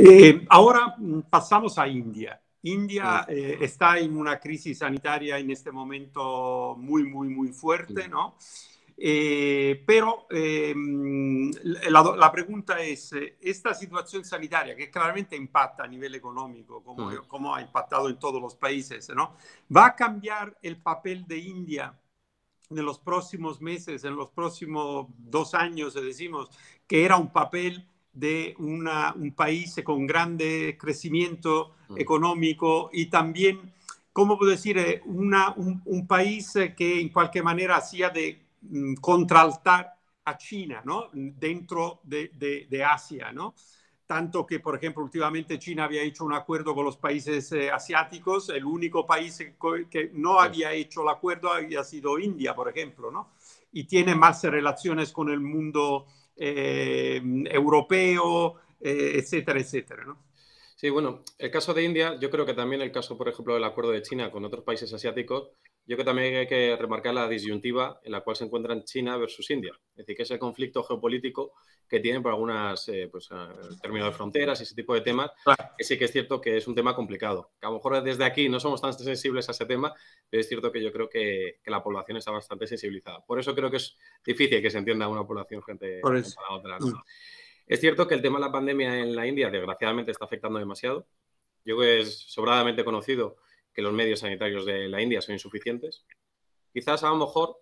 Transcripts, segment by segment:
Eh, ahora mm, pasamos a India. India eh, está en una crisis sanitaria en este momento muy, muy, muy fuerte, ¿no? Eh, pero mm, la, pregunta es, esta situación sanitaria que claramente impacta a nivel económico, como, como ha impactado en todos los países, ¿no? ¿Va a cambiar el papel de India en los próximos meses, en los próximos dos años, decimos, que era un papel de un país con grande crecimiento mm. económico y también, ¿cómo puedo decir?, eh, un, país eh, que en cualquier manera hacía de mm, contraltar a China, ¿no? Dentro de, Asia, ¿no? Tanto que, por ejemplo, últimamente China había hecho un acuerdo con los países eh, asiáticos, el único país que no había hecho el acuerdo había sido India, por ejemplo, ¿no? Y tiene más relaciones con el mundo eh, europeo, eh, etcétera, etcétera, Sí, bueno, el caso de India, yo creo que también el caso, por ejemplo, del acuerdo de China con otros países asiáticos yo creo que también hay que remarcar la disyuntiva en la cual se encuentran China versus India. Es decir, que ese conflicto geopolítico que tienen por algunas, eh, pues, ah, el de fronteras y ese tipo de temas, sí que es cierto que es un tema complicado. Que a lo mejor desde aquí no somos tan sensibles a ese tema, pero es cierto que yo creo que, la población está bastante sensibilizada. Por eso creo que es difícil que se entienda una población frente a la otra. Mm. Es cierto que el tema de la pandemia en la India, desgraciadamente, está afectando demasiado. Yo creo que es sobradamente conocido que los medios sanitarios de la India son insuficientes, quizás a lo mejor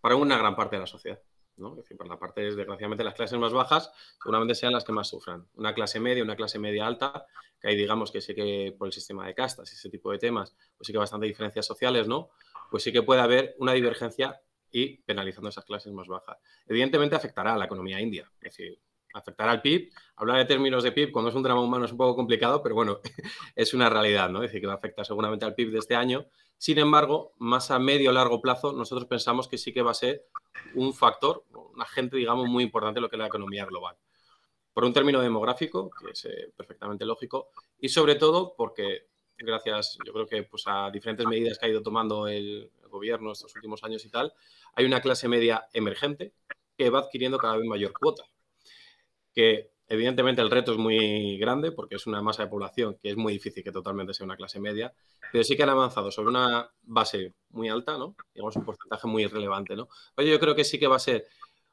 para una gran parte de la sociedad. ¿no? Es decir, para la parte, desgraciadamente, las clases más bajas seguramente sean las que más sufran. Una clase media, una clase media alta, que hay, digamos, que sí que por el sistema de castas y ese tipo de temas, pues sí que bastante diferencias sociales, ¿no? Pues sí que puede haber una divergencia y penalizando esas clases más bajas. Evidentemente afectará a la economía india, es decir, afectar al PIB. Hablar de términos de PIB cuando es un drama humano es un poco complicado, pero bueno, es una realidad, ¿no? Es decir, que va a afectar seguramente al PIB de este año. Sin embargo, más a medio o largo plazo, nosotros pensamos que sí que va a ser un factor, un agente, digamos, muy importante en lo que es la economía global. Por un término demográfico, que es eh, perfectamente lógico, y sobre todo porque gracias, yo creo que pues, a diferentes medidas que ha ido tomando el gobierno estos últimos años y tal, hay una clase media emergente que va adquiriendo cada vez mayor cuota que evidentemente el reto es muy grande porque es una masa de población que es muy difícil que totalmente sea una clase media, pero sí que han avanzado sobre una base muy alta, ¿no? Digamos un porcentaje muy relevante, ¿no? Oye, yo creo que sí que va a ser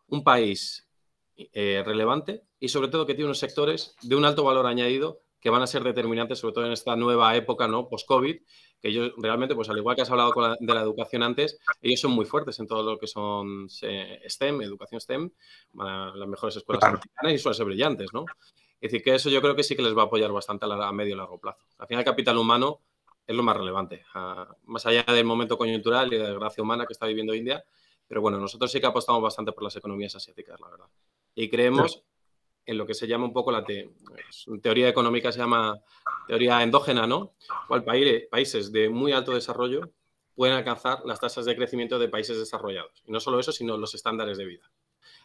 un país eh, relevante y sobre todo que tiene unos sectores de un alto valor añadido que van a ser determinantes, sobre todo en esta nueva época, ¿no? Post-COVID, que ellos realmente, pues al igual que has hablado de la educación antes, ellos son muy fuertes en todo lo que son eh, STEM, educación STEM, las mejores escuelas claro. y suelen ser brillantes, ¿no? Es decir, que eso yo creo que sí que les va a apoyar bastante a, medio y largo plazo. Al final, el capital humano es lo más relevante, más allá del momento coyuntural y de la desgracia humana que está viviendo India, pero bueno, nosotros sí que apostamos bastante por las economías asiáticas, la verdad. Y creemos en lo que se llama un poco la teoría económica, se llama teoría endógena, ¿no? Cual países de muy alto desarrollo pueden alcanzar las tasas de crecimiento de países desarrollados. Y no solo eso, sino los estándares de vida.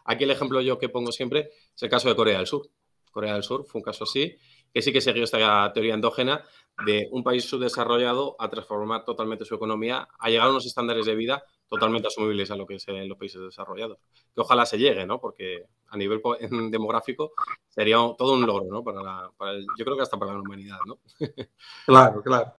Aquí el ejemplo yo que pongo siempre es el caso de Corea del Sur. Corea del Sur fue un caso así, que sí que siguió esta teoría endógena de un país subdesarrollado a transformar totalmente su economía, a llegar a unos estándares de vida totalmente asumibles a lo que es en los países desarrollados. Que ojalá se llegue, ¿no? Porque a nivel demográfico sería todo un logro, ¿no? Para, yo creo que hasta para la humanidad, ¿no? claro, claro.